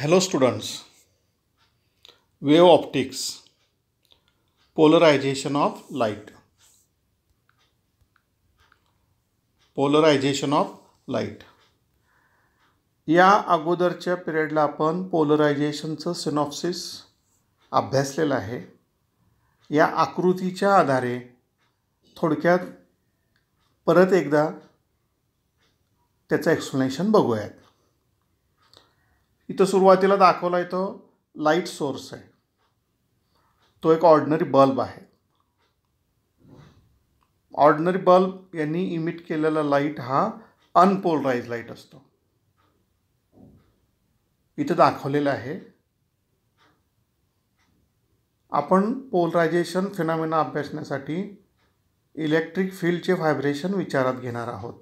Hello students wave optics polarisation of light polarisation of light या अगोदरच्या पिरियडला आपण पोलरायझेशनचं synopsis अभ्यासलेलं आहे या आकृतीच्या आधारे थोडक्यात परत एकदा त्याचं एक्सप्लेनेशन बघूयात इथं सुरुवातीला दाखवला इथं लाईट सोर्स आहे तो एक ऑर्डनरी बल्ब आहे ऑर्डनरी बल्ब यांनी इमिट केलेला लाईट हा अनपोलराईज लाईट असतो इथं दाखवलेलं आहे आपण पोलरायझेशन फिनामिना अभ्यासण्यासाठी इलेक्ट्रिक फील्डचे व्हायब्रेशन विचारात घेणार आहोत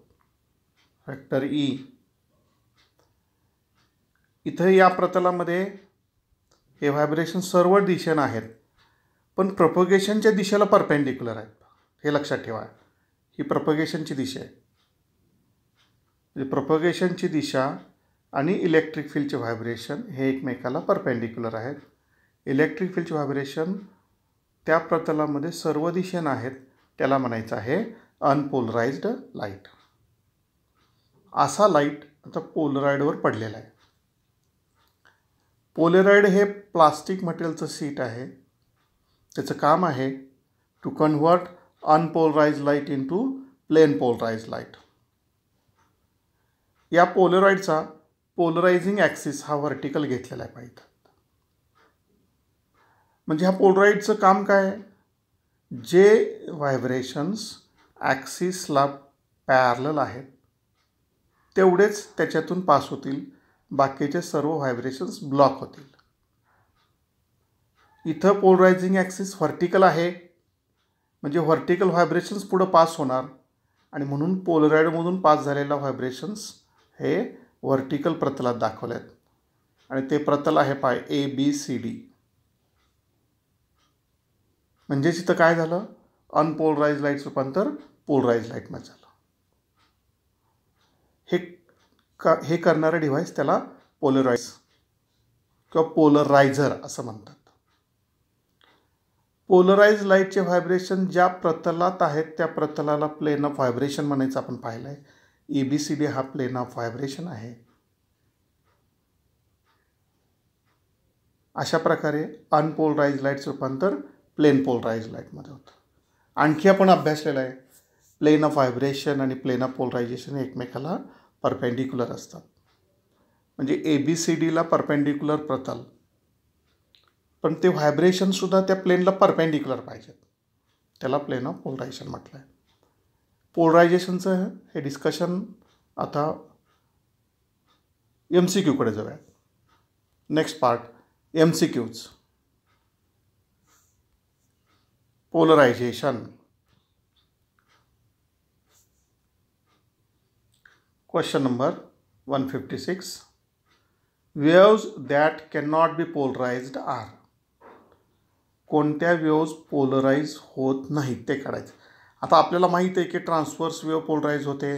फॅक्टर ई e. इथं या प्रतलामध्ये हे व्हायब्रेशन सर्व दिशेनं आहेत पण प्रपोगेशनच्या दिशेला परपेंडिक्युलर आहेत हे लक्षात ठेवा ही प्रपोगेशनची दिशा आहे म्हणजे प्रपोगेशनची दिशा आणि इलेक्ट्रिक फील्डचे व्हायब्रेशन हे एकमेकाला परपेंडिक्युलर आहेत इलेक्ट्रिक फील्डचे व्हायब्रेशन त्या प्रतलामध्ये सर्व दिशेनं आहेत त्याला म्हणायचं आहे अनपोलराइज्ड लाईट असा लाईट आता पोलराईडवर पडलेला आहे पोलेराईड हे प्लास्टिक मटेरियलचं सीट आहे त्याचं काम आहे to convert unpolarise light into plane polarise light या पोलेराईडचा पोलरायझिंग ॲक्सिस हा व्हर्टिकल घेतलेला आहे पाहिजे म्हणजे ह्या पोलराईडचं काम काय जे व्हायब्रेशन्स ॲक्सिसला पॅरल आहेत तेवढेच त्याच्यातून पास होतील बाकीचे सर्व व्हायब्रेशन्स ब्लॉक होतील इथं पोलरायझिंग ॲक्सिस व्हर्टिकल आहे म्हणजे व्हर्टिकल व्हायब्रेशन्स पुढं पास होणार आणि म्हणून पोलराईडमधून पास झालेला व्हायब्रेशन्स हे व्हर्टिकल प्रतलात दाखवल्यात आहेत आणि ते प्रतल आहे पाय ए बी सी डी म्हणजेच इथं काय झालं अनपोलराईज लाईट रूपांतर पोलराईज लाईटमध्ये झालं हे हे करणारं डिव्हाइस त्याला पोलराइज किंवा पोलरायझर असं म्हणतात पोलराइज लाईटचे व्हायब्रेशन ज्या प्रतलात आहेत त्या प्रतलाला प्लेन ऑफ व्हायब्रेशन म्हणायचं आपण पाहिलं आहे ए बी सी डी हा प्लेन ऑफ व्हायब्रेशन आहे अशा प्रकारे अनपोलराइज लाईटचं रूपांतर प्लेन पोलराईज लाईटमध्ये होतं आणखी आपण अभ्यासलेला आहे प्लेन ऑफ व्हायब्रेशन आणि प्लेन ऑफ पोलरायझेशन एकमेकाला परपेंडिक्युलर असतात म्हणजे ए बी सी डीला परपेंडिक्युलर प्रतल पण ते व्हायब्रेशनसुद्धा त्या प्लेनला परपेंडिक्युलर पाहिजेत त्याला प्लेन ऑफ पोलरायझेशन म्हटलं आहे पोलरायझेशनचं हे डिस्कशन आता एम सी क्यूकडे जाऊया next part M C Qs polarisation fifty six 156. That can not be polarised are कोणत्या वेव्ज पोलराईज होत नाहीत ते काढायचं आता आपल्याला माहीत आहे की ट्रान्सफर्स वेव पोलराईज होते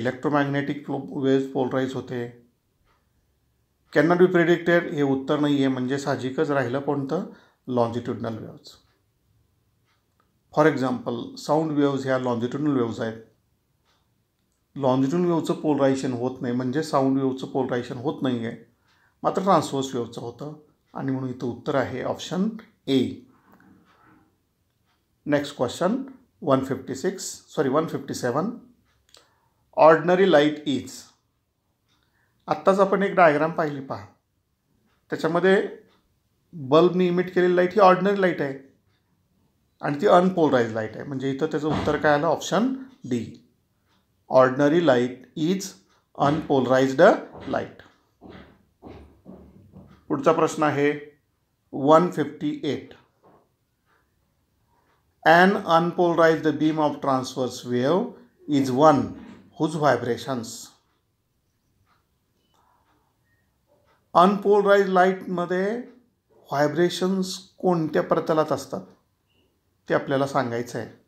इलेक्ट्रोमॅग्नेटिक वेव्ज पोलराइज होते कॅन नॉट बी प्रिडिक्टेड हे उत्तर नाही आहे म्हणजे साहजिकच राहिलं कोणतं longitudinal waves for example sound waves ह्या लॉन्जिट्युडनल वेव्ज आहेत लॉन्जिट्यून वेवचं पोलरायझेशन होत नाही म्हणजे साऊंड वेवचं पोलरायझेशन होत नाही आहे मात्र ट्रान्सवर्स वेवचं होतं आणि म्हणून इथं उत्तर आहे option A next question one fifty six sorry one fifty seven ordinary light is आत्ताच आपण एक डायग्राम पाहिली पहा त्याच्यामध्ये बल्बनी इमिट केलेली लाईट ही ऑर्डनरी लाईट आहे आणि ती अनपोलराईज लाईट आहे म्हणजे इथं त्याचं उत्तर काय आलं option D light is is unpolarised light पुढचा प्रश्न आहे one fifty eight and unpolarise the beam of transverse wave is one whose vibrations unpolarise लाईटमध्ये व्हायब्रेशन्स कोणत्या प्रतलात असतात ते आपल्याला सांगायचं आहे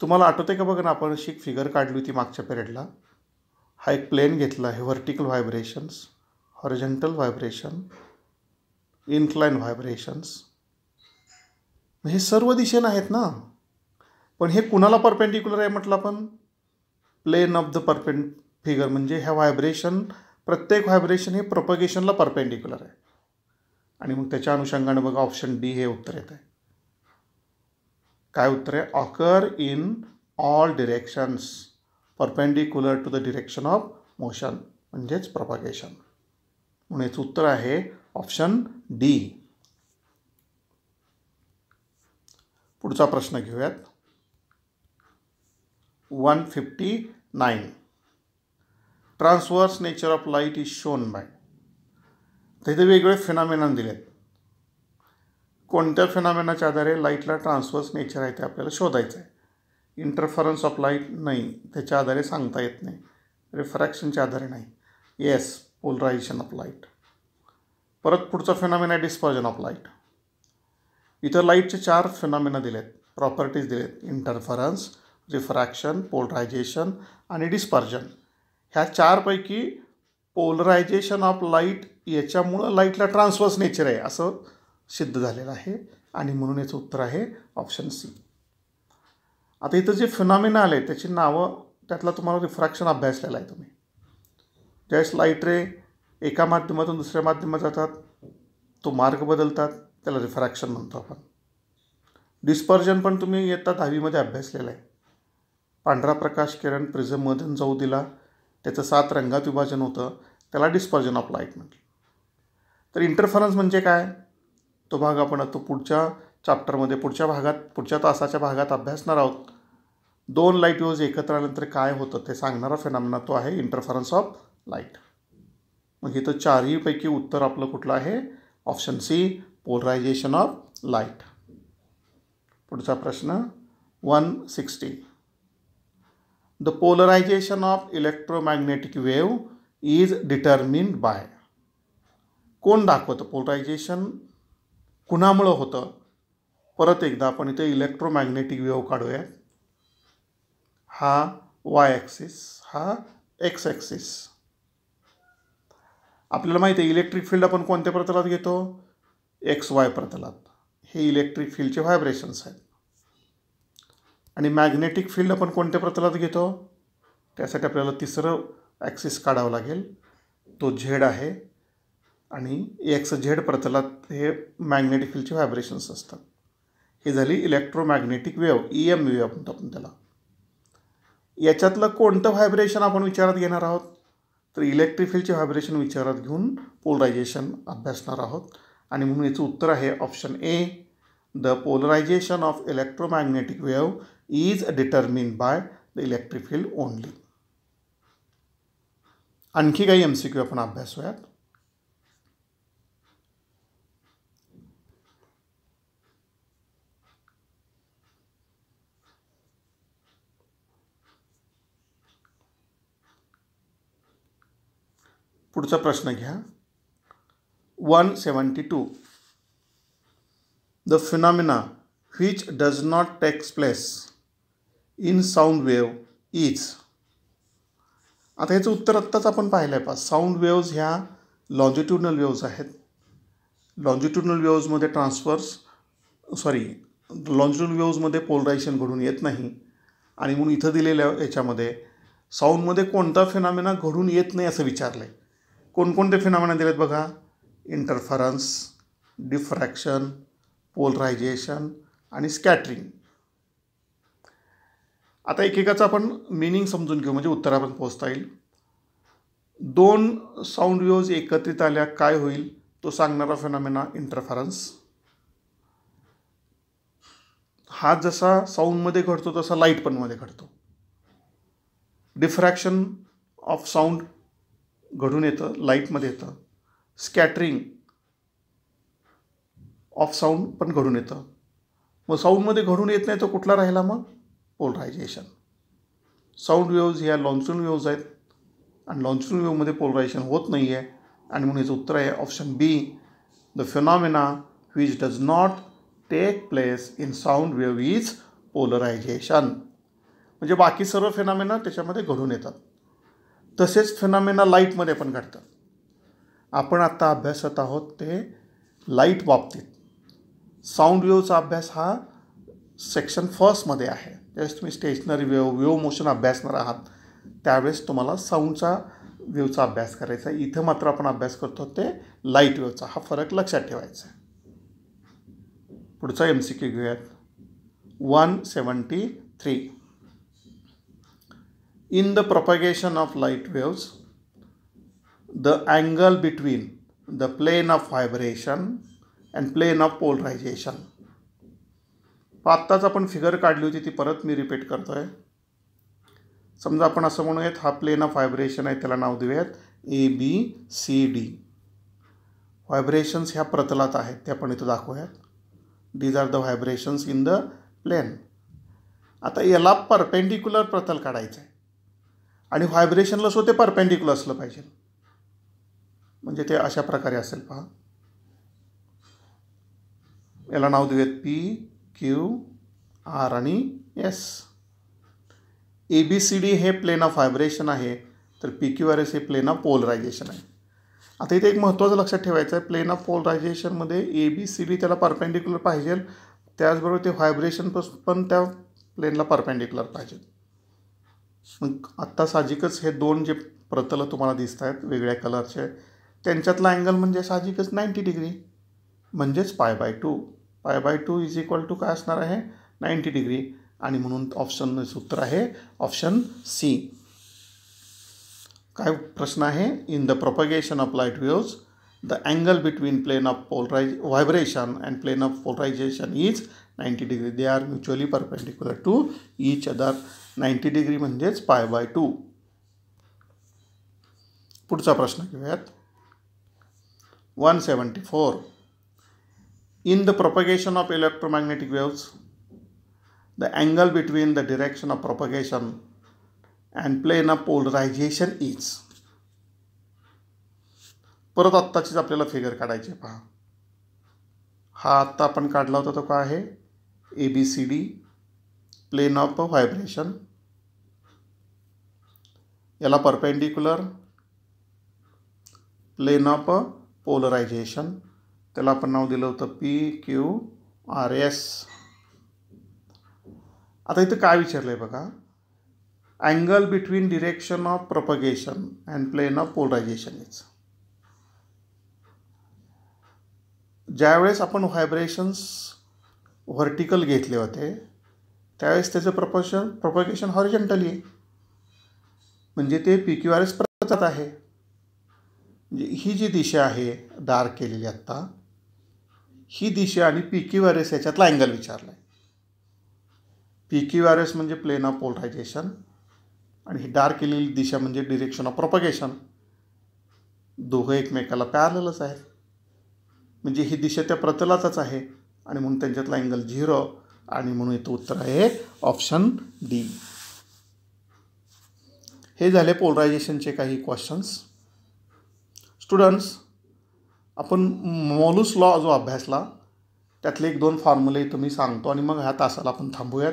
तुम्हाला आठवते का बघा ना आपण अशी एक फिगर काढली होती मागच्या पिरियडला हा एक प्लेन घेतला आहे vertical vibrations horizontal vibration incline vibrations हे सर्व दिशेनं आहेत ना पण हे कुणाला परपेंडिक्युलर आहे म्हटलं आपण plane of the perpend figure म्हणजे ह्या व्हायब्रेशन प्रत्येक व्हायब्रेशन हे प्रोपगेशनला परपेंडिक्युलर आहे आणि मग त्याच्या अनुषंगाने बघा ऑप्शन डी हे उत्तर येत आहे काय उत्तर आहे occur in all directions perpendicular to the direction of motion म्हणजेच प्रपागेशन म्हणून उत्तर आहे ऑप्शन डी पुढचा प्रश्न घेऊयात one fifty nine transverse nature of light is shown by तिथे वेगवेगळे दिले दिलेत कोणत्या फिनॉमिनाच्या आधारे लाईटला ट्रान्सवर्स नेचर आहे ते आपल्याला शोधायचं आहे इंटरफरन्स ऑफ लाईट नाही त्याच्या आधारे सांगता येत नाही रिफ्रॅक्शनच्या आधारे नाही येस पोलरायझेशन ऑफ लाईट परत पुढचा फिनॉमिना आहे डिस्पर्जन ऑफ लाईट इथं लाईटचे चार फिनॉमिना आहेत प्रॉपर्टीज दिलेत इंटरफरन्स रिफ्रॅक्शन पोलरायझेशन आणि डिस्पर्जन ह्या चारपैकी पोलरायझेशन ऑफ लाईट याच्यामुळं लाईटला ट्रान्सवर्स नेचर आहे असं सिद्ध झालेलं आहे आणि म्हणून याचं उत्तर आहे ऑप्शन सी आता इथं जे फिनॉमिना आले त्याची नावं त्यातला तुम्हाला रिफ्रॅक्शन अभ्यासलेला आहे तुम्ही ज्यावेळेस लाईट रे एका माध्यमातून दुसऱ्या माध्यमात जातात तो मार्ग बदलतात त्याला रिफ्रॅक्शन म्हणतो आपण डिस्पर्जन पण तुम्ही इयत्ता दहावीमध्ये अभ्यासलेला आहे पांढरा प्रकाश किरण प्रिझममधून जाऊ दिला त्याचं सात रंगात विभाजन होतं त्याला डिस्पर्जन ऑफ लाईट म्हटलं तर इंटरफरन्स म्हणजे काय तो भाग आपण आता पुढच्या चॅप्टरमध्ये पुढच्या भागात पुढच्या तासाच्या भागात अभ्यासणार आहोत दोन लाईट वेव्ज एकत्र आल्यानंतर काय होतं ते सांगणारा फेनॉमिना तो आहे इंटरफरन्स ऑफ लाईट मग इथं चारहीपैकी उत्तर आपलं कुठलं आहे option C polarization of light पुढचा प्रश्न one sixteen the polarization of electromagnetic wave is determined by कोण दाखवतं पोलरायझेशन कुणामुळं होतं परत एकदा आपण इथे इलेक्ट्रोमॅग्नेटिक वेव काढूया हा वाय ॲक्सिस हा एक्स ॲक्सिस आपल्याला माहिती आहे इलेक्ट्रिक फील्ड आपण कोणत्या प्रतलात घेतो एक्स वाय प्रतलात हे इलेक्ट्रिक फील्डचे व्हायब्रेशन्स आहेत आणि मॅग्नेटिक फील्ड आपण कोणत्या प्रतलात घेतो त्यासाठी आपल्याला तिसरं ॲक्सिस काढावं लागेल तो झेड आहे आणि एक्स झेड प्रतलात हे मॅग्नेटिक फील्डचे व्हायब्रेशन्स असतात हे झाली electromagnetic wave E M wave म्हणतो आपण त्याला याच्यातलं कोणतं व्हायब्रेशन आपण विचारात घेणार आहोत तर इलेक्ट्रिक फील्डचे व्हायब्रेशन विचारात घेऊन पोलरायझेशन अभ्यासणार आहोत आणि म्हणून याचं उत्तर आहे option A the polarization of electromagnetic wave is determine by the electric field only आणखी काही एम सी क्यू आपण अभ्यासूयात पुढचा प्रश्न घ्या one seventy two the phenomena which does not takes place in sound wave is आता ह्याचं उत्तर आत्ताच आपण पाहिलं आहे पा साऊंड वेव्ज ह्या लॉन्जिट्युडनल वेव्ज आहेत लॉन्जिट्युडनल वेव्जमध्ये ट्रान्सफर्स सॉरी लॉन्जिट्युडनल वेव्जमध्ये पोलरायझेशन घडून येत नाही आणि म्हणून इथं दिलेल्या याच्यामध्ये साऊंडमध्ये कोणता फिनॉमिना घडून येत नाही असं विचारलं आहे कोणकोणते फिनॉमिना दिलेत बघा इंटरफरन्स डिफ्रॅक्शन पोलरायझेशन आणि स्कॅटरिंग आता एकेकाचं आपण मिनिंग समजून घेऊ म्हणजे उत्तरापर्यंत पोहोचता येईल दोन साऊंड व्यूज एकत्रित आल्या काय होईल तो सांगणारा फेनॉमिना इंटरफरन्स हा जसा साऊंडमध्ये घडतो तसा लाईट पण मध्ये घडतो डिफ्रॅक्शन ऑफ साऊंड घडून येतं लाईटमध्ये येतं स्कॅटरिंग ऑफ साऊंड पण घडून येतं मग साऊंडमध्ये घडून येत नाही तर कुठला राहिला मग पोलरायझेशन साऊंड वेव्ज ह्या लॉन्चून वेव्ज आहेत आणि लॉन्सून वेव्हमध्ये पोलरायझेशन होत नाही आहे आणि म्हणून याचं उत्तर आहे option B the phenomena which does not take place in sound wave is polarization म्हणजे बाकी सर्व फेनॉमिना त्याच्यामध्ये घडून येतात तसेच फिनामेना लाईटमध्ये पण घडतं आपण आत्ता अभ्यासत आहोत ते लाईट बाबतीत साऊंड वेवचा अभ्यास हा सेक्शन फर्स्टमध्ये आहे त्यावेळेस तुम्ही स्टेशनरी वेव वेव मोशन अभ्यासणार आहात त्यावेळेस तुम्हाला साऊंडचा वेवचा अभ्यास करायचा आहे इथं मात्र आपण अभ्यास करतो ते लाईट वेवचा हा फरक लक्षात ठेवायचा पुढचा एम सी क्यू घेऊयात one seventy three In the propagation of light waves, the angle between the plane of vibration and plane of polarization. आत्ताच आपण फिगर काढली होती ती परत मी रिपीट करतो आहे समजा आपण असं म्हणूयात हा प्लेन ऑफ व्हायब्रेशन आहे त्याला नाव देऊयात A B C D vibrations ह्या प्रतलात आहेत ते आपण इथं दाखवूयात these are the vibrations in the plane आता याला परपेंडिक्युलर प्रतल काढायचं आहे आणि व्हायब्रेशनला सो ते परपेंडिक्युलर असलं पाहिजे म्हणजे ते अशा प्रकारे असेल पहा याला नाव देऊयात पी क्यू आर आणि S A B C D हे प्लेन ऑफ व्हायब्रेशन आहे तर पी क्यू आर एस हे प्लेन ऑफ पोलरायझेशन आहे आता इथे एक महत्त्वाचं लक्षात ठेवायचं आहे प्लेन ऑफ पोलरायझेशनमध्ये ए बी सी डी त्याला परपेंडिक्युलर पाहिजे त्याचबरोबर ते व्हायब्रेशन पण त्या प्लेनला परपेंडिक्युलर पाहिजे मग आत्ता साहजिकच हे दोन जे प्रतलं तुम्हाला दिसत आहेत वेगळ्या कलरचे त्यांच्यातला अँगल म्हणजे साहजिकच नाईंटी डिग्री म्हणजेच pi by two pi by two is equal to काय असणार आहे नाईंटी डिग्री आणि म्हणून ऑप्शन सूत्र आहे ऑप्शन सी काय प्रश्न आहे in the propagation of light waves the angle between plane of polarize vibration and plane of polarization is ninety degree they are mutually perpendicular to each other ninety degree म्हणजेच pi by two पुढचा प्रश्न घेऊयात one seventy four in the propagation of electromagnetic waves the angle between the direction of propagation and plane of polarization is परत आत्ताचीच आपल्याला figure काढायची आहे पहा हा आत्ता आपण काढला होता तो काय आहे A B C D plane of vibration याला परपेंडिक्युलर प्लेन ऑफ पोलरायझेशन त्याला आपण नाव दिलं होतं पी क्यू आर एस आता इथं काय विचारलं आहे बघा angle between direction of propagation and plane of polarization is ज्यावेळेस आपण व्हायब्रेशन्स व्हर्टिकल घेतले होते त्यावेळेस त्याचं प्रपोशन प्रोपगेशन हॉरिजेंटली आहे म्हणजे ते पी क्यू आर एस प्रतत आहे म्हणजे ही जी दिशा आहे डार्क केलेली आत्ता ही दिशा आणि पी क्यू आर एस याच्यातला अँगल विचारला आहे पी क्यू आर एस म्हणजे प्लेन ऑफ पोलरायझेशन आणि ही डार्क केलेली दिशा म्हणजे डिरेक्शन ऑफ प्रोपगेशन दोघं एकमेकाला पॅरलच आहेत म्हणजे ही दिशा त्या प्रतलाचाच आहे आणि म्हणून त्यांच्यातला अँगल झिरो आणि म्हणून इथं उत्तर आहे ऑप्शन डी हे झाले पोलरायझेशनचे काही क्वेश्चन्स स्टुडंट्स आपण मॉलूस लॉ जो अभ्यासला त्यातले एक दोन फॉर्म्युले तुम्ही सांगतो आणि मग ह्या तासाला आपण थांबूयात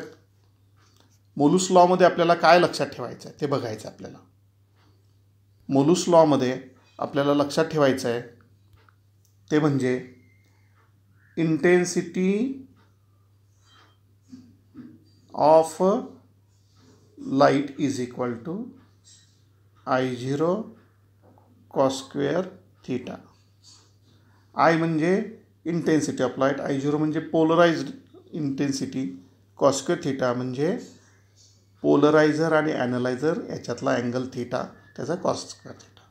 मोलूस लॉमध्ये आपल्याला काय लक्षात ठेवायचं आहे ते बघायचं आहे आपल्याला मोलूस लॉमध्ये आपल्याला लक्षात ठेवायचं आहे ते म्हणजे intensity of light is equal to I zero cos square theta I म्हणजे intensity of light I zero म्हणजे पोलराइज इंटेन्सिटी कॉस्क्वेअर थीटा म्हणजे पोलरायझर आणि ॲनलायझर याच्यातला अँगल थेटा त्याचा cos square theta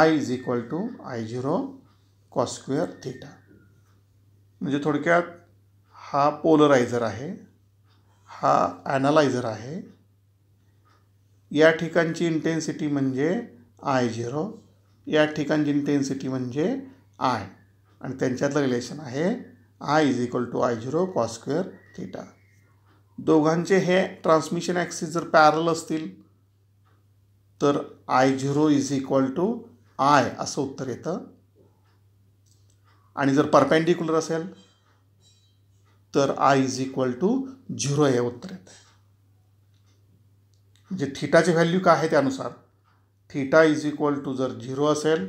I is equal to I zero cos square theta म्हणजे थोडक्यात हा पोलरायझर आहे हा ॲनालायझर आहे या ठिकाणची इंटेन्सिटी म्हणजे आय झिरो या ठिकाणची इंटेन्सिटी म्हणजे आय आणि त्यांच्यातलं रिलेशन आहे I is equal to I zero cos square theta दोघांचे हे ट्रान्समिशन ॲक्सिस जर पॅरल असतील तर I zero is equal to I असं उत्तर येतं आणि जर परपेंडिक्युलर असेल तर I is equal to zero हे उत्तर येतं म्हणजे थिटाची व्हॅल्यू काय आहे त्यानुसार थिटा इज इक्वल टू जर झिरो असेल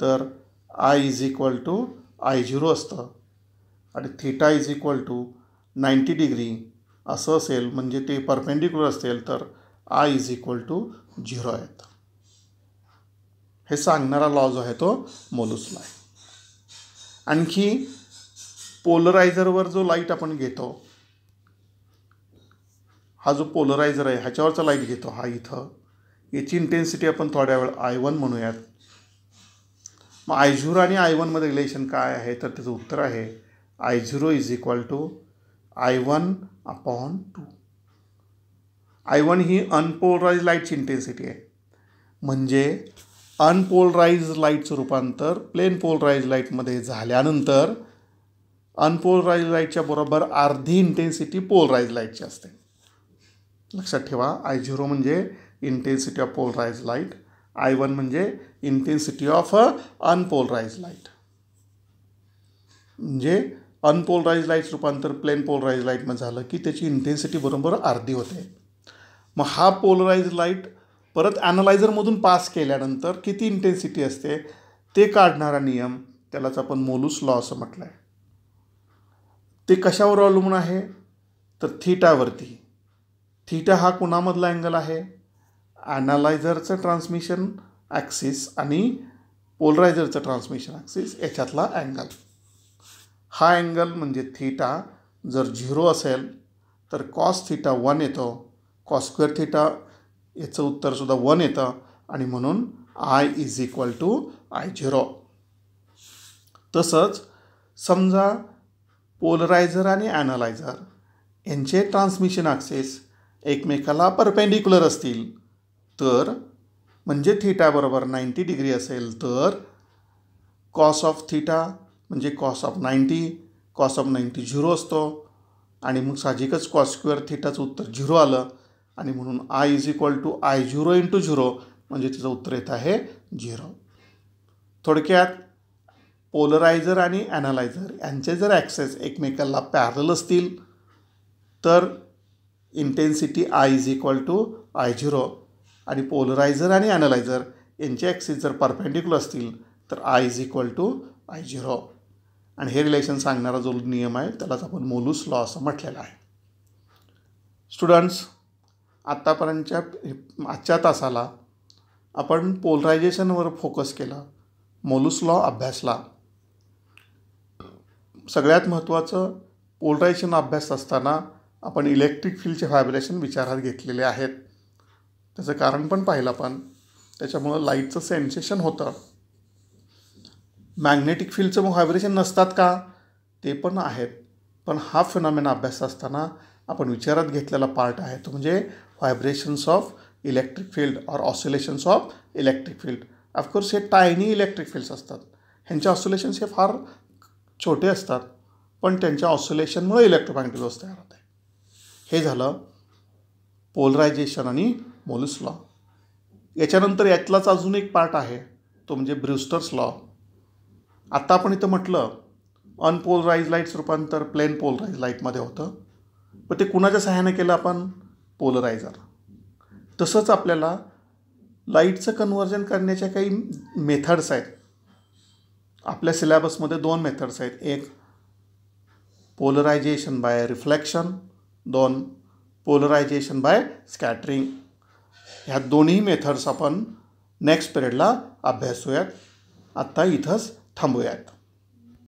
तर I is equal to I zero असतं आणि theta is equal to ninety degree असं असेल म्हणजे ते परपेंडिक्युलर असेल तर I is equal to zero आहेत हे सांगणारा लॉ जो आहे तो मोलूसला आहे आणखी पोलरायझरवर जो लाईट आपण घेतो हा जो पोलरायझर आहे ह्याच्यावरचा लाईट घेतो हा इथं याची इंटेन्सिटी आपण थोड्या वेळ आय वन म्हणूयात मग आय झिरो आणि आय वनमध्ये रिलेशन काय आहे तर त्याचं उत्तर आहे I zero is equal to I one upon two I one ही अनपोलराईज लाईटची इंटेन्सिटी आहे म्हणजे अनपोलराईज लाईटचं रूपांतर प्लेन पोलराइज लाईटमध्ये झाल्यानंतर अनपोलराइज लाईटच्या बरोबर अर्धी इंटेन्सिटी पोलराइज लाईटची असते लक्षात ठेवा आय झिरो म्हणजे intensity of polarize light I one म्हणजे इंटेन्सिटी ऑफ अनपोलराइज लाईट म्हणजे अनपोलराइज लाईट रूपांतर प्लेन लाईट लाईटमध्ये झालं की त्याची इंटेन्सिटी बरोबर अर्धी होते मग हा पोलराइज लाईट परत ॲनालायझरमधून पास केल्यानंतर किती इंटेन्सिटी असते ते काढणारा नियम त्यालाच आपण मोलूस लॉ असं म्हटलं आहे ते कशावर अवलंबून आहे तर थिटावरती थीटा हा कुणामधला अँगल आहे ॲनालायझरचं ट्रान्समिशन ॲक्सिस आणि पोलरायझरचं ट्रान्समिशन ॲक्सिस याच्यातला अँगल हा अँगल म्हणजे थीटा जर झिरो असेल तर कॉस थीटा वन येतो कॉस स्क्वेअर थिटा याचं उत्तरसुद्धा वन येतं आणि म्हणून I is equal to I zero तसंच समजा पोलरायझर आणि ॲनालायझर यांचे ट्रान्समिशन ॲक्सेस एकमेकाला परपेंडिक्युलर असतील तर म्हणजे थिटाबरोबर नाईंटी डिग्री असेल तर कॉस ऑफ थिटा म्हणजे cos of ninety cos of ninety zero असतो आणि मग साहजिकच कॉस स्क्वेअर थिटाचं उत्तर झिरो आलं आणि म्हणून I is equal to I zero into zero म्हणजे तिचं उत्तर येत आहे झिरो थोडक्यात पोलरायझर आणि ॲनालायझर यांचे जर ॲक्सेस एकमेकाला पॅरल असतील तर intensity I is equal to I zero आणि पोलरायझर आणि अॅनलायझर यांचे ॲक्सिस जर परपेंडिक्युलर असतील तर I is equal to I zero आणि हे रिलेशन सांगणारा जो नियम आहे त्यालाच आपण मोलूस लॉ असं म्हटलेलं आहे स्टुडंट्स आत्तापर्यंतच्या आजच्या तासाला आपण पोलरायझेशनवर फोकस केला मोलूस लॉ अभ्यासला सगळ्यात महत्त्वाचं पोलरायझेशन अभ्यास असताना आपण इलेक्ट्रिक फील्डचे व्हायब्रेशन विचारात घेतलेले आहेत त्याचं कारण पण पाहिलं आपण त्याच्यामुळं लाईटचं सेन्सेशन होतं मॅग्नेटिक फील्डचं मग व्हायब्रेशन नसतात का ते पण आहेत पण हा फिनॉमिना अभ्यास असताना आपण विचारात घेतलेला पार्ट आहे तो म्हणजे vibrations of electric field or oscillations of electric field of course हे टायनी इलेक्ट्रिक फील्ड्स असतात ह्यांच्या ऑसोलेशन्स हे फार छोटे असतात पण त्यांच्या ऑसोलेशनमुळे इलेक्ट्रोमॅग्नेटिक तयार होते हे झालं पोलरायझेशन आणि मोलिस लॉ याच्यानंतर यातलाच अजून एक पार्ट आहे तो म्हणजे ब्रुस्टर्स लॉ आत्ता आपण इथं म्हटलं अनपोलराईज लाईट्स रूपांतर प्लेन पोलराईज लाईटमध्ये होतं पण ते कुणाच्या सहाय्याने केलं आपण पोलरायझर तसंच आपल्याला लाईटचं कन्वर्जन करण्याच्या काही मेथड्स आहेत आपल्या सिलेबसमध्ये दोन मेथड्स आहेत एक पोलरायझेशन बाय रिफ्लेक्शन दोन पोलरायझेशन बाय स्कॅटरिंग ह्या दोन्ही मेथड्स आपण नेक्स्ट पिरियडला अभ्यासूयात आत्ता इथंच थांबूयात